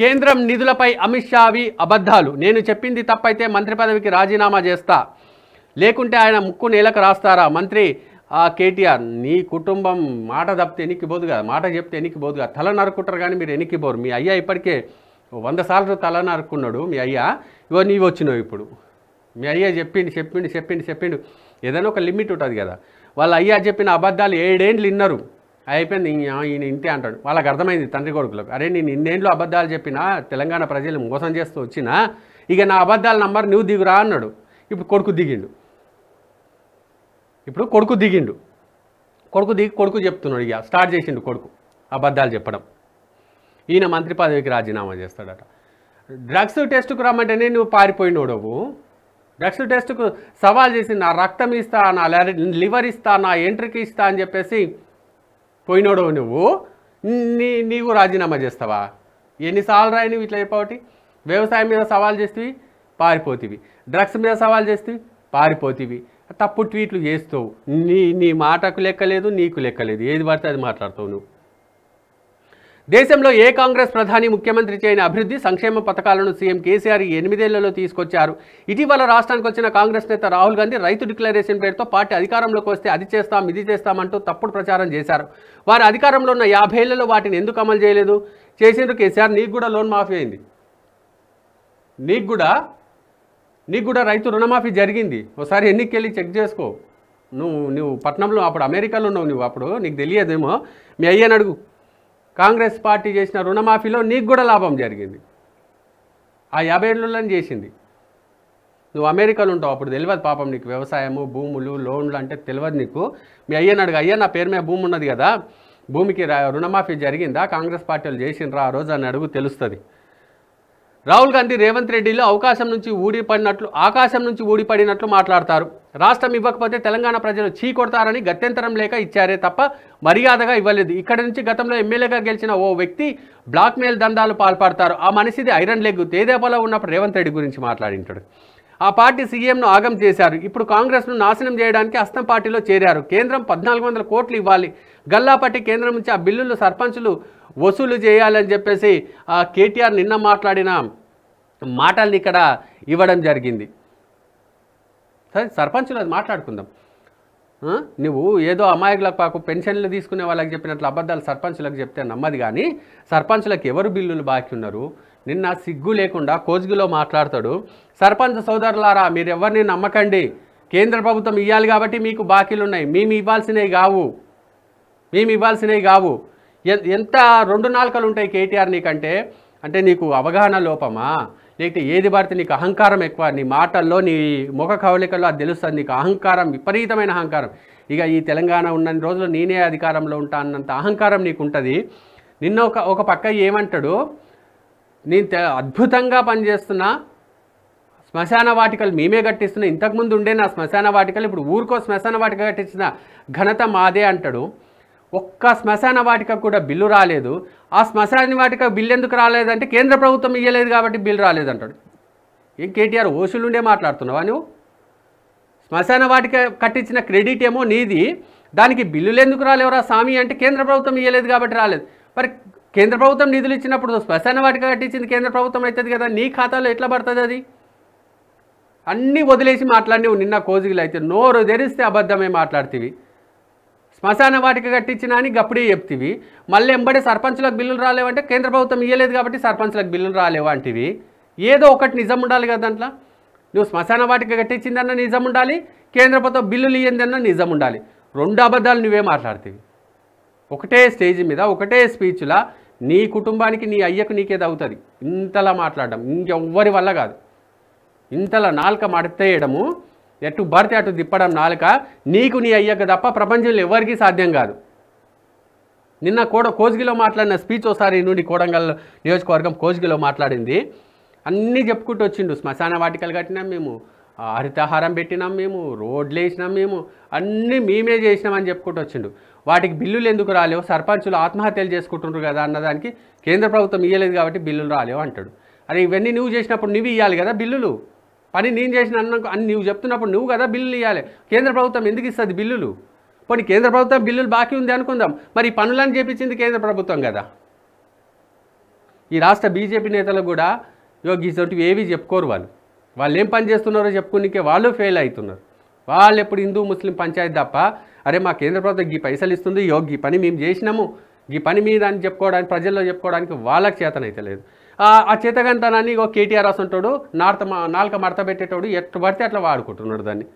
కేంద్రం నిధులపై అమిత్ షావి అబద్ధాలు నేను చెప్పింది తప్పైతే మంత్రి పదవికి రాజీనామా చేస్తా లేకుంటే ఆయన ముక్కు నేలకు రాస్తారా మంత్రి కేటీఆర్ నీ కుటుంబం మాట తప్పితే కదా మాట చెప్తే కదా తల నరుకుంటారు కానీ మీరు పోరు మీ అయ్యా ఇప్పటికే వంద సార్లు తల నరుకున్నాడు మీ అయ్యా ఇవో నీవి వచ్చినావు ఇప్పుడు మీ అయ్యా చెప్పిండు చెప్పిండు చెప్పిండు చెప్పిండు ఏదైనా ఒక లిమిట్ ఉంటుంది కదా వాళ్ళ అయ్యా చెప్పిన అబద్ధాలు ఏడేండ్లు విన్నారు అయిపోయింది ఈయన ఇంతే అంటాడు వాళ్ళకి అర్థమైంది తండ్రి కొడుకులకు అరే నేను ఇన్నేళ్ళు అబద్ధాలు చెప్పినా తెలంగాణ ప్రజలు మోసం చేస్తూ వచ్చినా ఇక నా అబద్ధాల నంబర్ నువ్వు దిగురా అన్నాడు ఇప్పుడు కొడుకు దిగిండు ఇప్పుడు కొడుకు దిగిండు కొడుకు దిగి కొడుకు చెప్తున్నాడు ఇక స్టార్ట్ చేసిండు కొడుకు అబద్ధాలు చెప్పడం ఈయన మంత్రి పదవికి రాజీనామా చేస్తాడట డ్రగ్స్ టెస్ట్కు రమ్మంటేనే నువ్వు పారిపోయినోడవు డ్రగ్స్ టెస్ట్కు సవాల్ చేసి నా రక్తం ఇస్తా నా లివర్ ఇస్తా నా ఎంట్రీకి ఇస్తా అని చెప్పేసి పోయినోడు నువ్వు నీ నీవు రాజీనామా చేస్తావా ఎన్నిసార్లు రాయి నువ్వు ఇట్లా చెప్పావటి వ్యవసాయం మీద సవాల్ చేస్తేవి పారిపోతివి డ్రగ్స్ మీద సవాల్ చేస్తేవి పారిపోతివి తప్పు ట్వీట్లు చేస్తావు నీ నీ మాటకు లెక్కలేదు నీకు లెక్కలేదు ఏది పడితే అది మాట్లాడతావు నువ్వు దేశంలో ఏ కాంగ్రెస్ ప్రధాని ముఖ్యమంత్రి చేయని అభివృద్ధి సంక్షేమ పథకాలను సీఎం కేసీఆర్ ఎనిమిదేళ్లలో తీసుకొచ్చారు ఇటీవల రాష్ట్రానికి వచ్చిన కాంగ్రెస్ నేత రాహుల్ గాంధీ రైతు డిక్లరేషన్ పేరుతో పార్టీ అధికారంలోకి వస్తే అది చేస్తాం ఇది చేస్తామంటూ తప్పుడు ప్రచారం చేశారు వారి అధికారంలో ఉన్న యాభై ఏళ్లలో వాటిని ఎందుకు అమలు చేయలేదు చేసేందుకు కేసీఆర్ నీకు కూడా లోన్ మాఫీ అయింది నీకు కూడా నీకు కూడా రైతు రుణమాఫీ జరిగింది ఒకసారి ఎన్నికెళ్ళి చెక్ చేసుకో నువ్వు నువ్వు పట్నంలో అప్పుడు అమెరికాలో ఉన్నావు నువ్వు అప్పుడు నీకు తెలియదేమో మీ అయ్యని అడుగు కాంగ్రెస్ పార్టీ చేసిన రుణమాఫీలో నీకు కూడా లాభం జరిగింది ఆ యాభై ఏళ్ళని చేసింది నువ్వు అమెరికాలో ఉంటావు అప్పుడు తెలియదు పాపం నీకు వ్యవసాయము భూములు లోన్లు అంటే తెలియదు నీకు మీ అయ్యా అడుగు అయ్యా నా పేరు మీద భూమి ఉన్నది కదా భూమికి రుణమాఫీ జరిగిందా కాంగ్రెస్ పార్టీలు చేసిండ్రా ఆ రోజు అని అడుగు తెలుస్తుంది రాహుల్ గాంధీ రేవంత్ రెడ్డిలో అవకాశం నుంచి ఊడిపడినట్లు ఆకాశం నుంచి ఊడిపడినట్లు మాట్లాడతారు రాష్ట్రం ఇవ్వకపోతే తెలంగాణ ప్రజలు చీకొడతారని గత్యంతరం లేక ఇచ్చారే తప్ప మర్యాదగా ఇవ్వలేదు ఇక్కడ నుంచి గతంలో ఎమ్మెల్యేగా గెలిచిన ఓ వ్యక్తి బ్లాక్మెయిల్ దందాలు పాల్పడతారు ఆ మనిషిది ఐరన్ లెగ్ తేదేపలో ఉన్నప్పుడు రేవంత్ రెడ్డి గురించి మాట్లాడింటాడు ఆ పార్టీ సీఎంను ఆగం చేశారు ఇప్పుడు కాంగ్రెస్ను నాశనం చేయడానికి అస్తం పార్టీలో చేరారు కేంద్రం పద్నాలుగు వందల కోట్లు ఇవ్వాలి గల్లాపట్టి కేంద్రం నుంచి ఆ బిల్లులు సర్పంచులు వసూలు చేయాలని చెప్పేసి కేటీఆర్ నిన్న మాట్లాడిన మాటల్ని ఇక్కడ ఇవ్వడం జరిగింది సరే సర్పంచులు అది మాట్లాడుకుందాం నువ్వు ఏదో అమాయకులకు పాకు పెన్షన్లు తీసుకునే వాళ్ళకి చెప్పినట్లు అబద్ధాలు సర్పంచులకు చెప్తే నమ్మది కానీ సర్పంచులకు ఎవరు బిల్లులు బాకీ ఉన్నారు నిన్న సిగ్గు లేకుండా కోజ్గులో మాట్లాడతాడు సర్పంచ్ సోదరులారా మీరు ఎవరిని నమ్మకండి కేంద్ర ప్రభుత్వం ఇవ్వాలి కాబట్టి మీకు బాకీలు ఉన్నాయి మేము ఇవ్వాల్సినవి కావు మేము ఇవ్వాల్సినవి కావు ఎంత రెండు నాలుకలు ఉంటాయి కేటీఆర్ నీకంటే అంటే నీకు అవగాహన లోపమా లేకపోతే ఏది పడితే నీకు అహంకారం ఎక్కువ నీ మాటల్లో నీ ముఖ కవలికల్లో అది తెలుస్తుంది నీకు అహంకారం విపరీతమైన అహంకారం ఇక ఈ తెలంగాణ ఉన్న రోజులు నేనే అధికారంలో ఉంటా అన్నంత అహంకారం నీకు ఉంటుంది నిన్న ఒక ఒక పక్క ఏమంటాడు నేను అద్భుతంగా పనిచేస్తున్న శ్మశాన వాటికలు మేమే కట్టిస్తున్నా ఇంతకుముందు ఉండే నా శ్మశాన వాటికలు ఇప్పుడు ఊరికో శ్మశాన వాటిక కట్టించిన ఘనత మాదే అంటాడు ఒక్క శ్మశాన వాటిక కూడా బిల్లు రాలేదు ఆ శ్మశాన వాటిక బిల్లు ఎందుకు రాలేదంటే కేంద్ర ప్రభుత్వం ఇవ్వలేదు కాబట్టి బిల్లు రాలేదంటాడు ఏం కేటీఆర్ ఓసులుండే మాట్లాడుతున్నావా నువ్వు శ్మశాన వాటిక కట్టించిన క్రెడిట్ ఏమో నీది దానికి బిల్లులు ఎందుకు రాలేవరా స్వామి అంటే కేంద్ర ప్రభుత్వం ఇవ్వలేదు కాబట్టి రాలేదు మరి కేంద్ర ప్రభుత్వం నిధులు ఇచ్చినప్పుడు శ్మశాన వాటిక కట్టించింది కేంద్ర ప్రభుత్వం అవుతుంది కదా నీ ఖాతాలో ఎట్లా పడుతుంది అది అన్నీ వదిలేసి మాట్లాడినవు నిన్న కోజుగులు అయితే నోరు తెరిస్తే అబద్ధమే మాట్లాడుతుంది శ్మశాన వాటిక కట్టించిన అని గప్పుడే చెప్తీవి మళ్ళీ ఎంబడే సర్పంచులకు బిల్లులు రాలేవంటే కేంద్ర ప్రభుత్వం ఇవ్వలేదు కాబట్టి సర్పంచులకు బిల్లులు రాలేవు ఏదో ఒకటి నిజం ఉండాలి కదా దాంట్లో నువ్వు శ్మశాన వాటిక కట్టించిందన్న నిజం ఉండాలి కేంద్ర ప్రభుత్వం బిల్లులు ఇయ్యిందన్న నిజం ఉండాలి రెండు అబద్ధాలు నువ్వే మాట్లాడుతుంది ఒకటే స్టేజ్ మీద ఒకటే స్పీచ్లా నీ కుటుంబానికి నీ అయ్యకు నీకే అవుతుంది ఇంతలా మాట్లాడడం ఇంకెవ్వరి వల్ల కాదు ఇంతలా నాలుక మడతేయడము ఎటు భర్త అటు తిప్పడం నాలుక నీకు నీ అయ్యక తప్ప ప్రపంచంలో ఎవరికీ సాధ్యం కాదు నిన్న కోడ కోజ్గిలో మాట్లాడిన స్పీచ్ ఒకసారి నుండి కోడంగల్ నియోజకవర్గం కోజ్గిలో మాట్లాడింది అన్నీ చెప్పుకుంటూ వచ్చిండు శ్మశాన వాటికలు కట్టినాం మేము హరితహారం పెట్టినాం మేము రోడ్లు వేసినాం మేము అన్నీ మేమే చేసినామని చెప్పుకుంటూ వచ్చిండు వాటికి బిల్లులు ఎందుకు రాలేవు సర్పంచులు ఆత్మహత్యలు చేసుకుంటుండ్రు కదా అన్నదానికి కేంద్ర ప్రభుత్వం ఇవ్వలేదు కాబట్టి బిల్లులు రాలేవు అంటాడు అరే ఇవన్నీ నువ్వు చేసినప్పుడు నువ్వు ఇవ్వాలి కదా బిల్లులు పని నేను చేసిన అన్న అని నువ్వు చెప్తున్నప్పుడు నువ్వు కదా బిల్లులు ఇవ్వాలి కేంద్ర ప్రభుత్వం ఎందుకు ఇస్తుంది బిల్లులు పోనీ కేంద్ర ప్రభుత్వం బిల్లులు బాకీ ఉంది అనుకుందాం మరి పనులని చేపించింది కేంద్ర ప్రభుత్వం కదా ఈ రాష్ట్ర బీజేపీ నేతలకు కూడా యోగిసొంటివి ఏవి చెప్పుకోరు వాళ్ళు వాళ్ళు ఏం పని చేస్తున్నారో చెప్పుకునికే వాళ్ళు ఫెయిల్ అవుతున్నారు వాళ్ళు ఎప్పుడు హిందూ ముస్లిం పంచాయతీ తప్ప అరే మా కేంద్ర ప్రభుత్వం ఈ పైసలు ఇస్తుంది యోగి పని మేము చేసినాము ఈ పని మీద అని చెప్పుకోవడానికి ప్రజల్లో చెప్పుకోవడానికి వాళ్ళకి చేతనైతే లేదు ఆ చేతగంతనాన్ని ఇగో కేటీఆర్ రాసుంటాడు నార్త నాలుక మడత పెట్టేటోడు ఎట్టు పడితే అట్లా వాడుకుంటున్నాడు దాన్ని